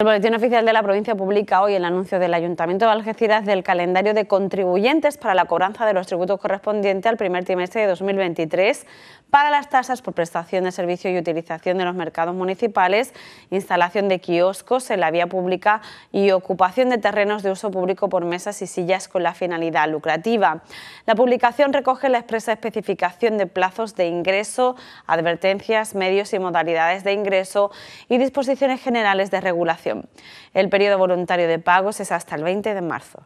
El Boletín Oficial de la Provincia publica hoy el anuncio del Ayuntamiento de Algeciras del calendario de contribuyentes para la cobranza de los tributos correspondientes al primer trimestre de 2023 para las tasas por prestación de servicio y utilización de los mercados municipales, instalación de kioscos en la vía pública y ocupación de terrenos de uso público por mesas y sillas con la finalidad lucrativa. La publicación recoge la expresa especificación de plazos de ingreso, advertencias, medios y modalidades de ingreso y disposiciones generales de regulación el periodo voluntario de pagos es hasta el 20 de marzo.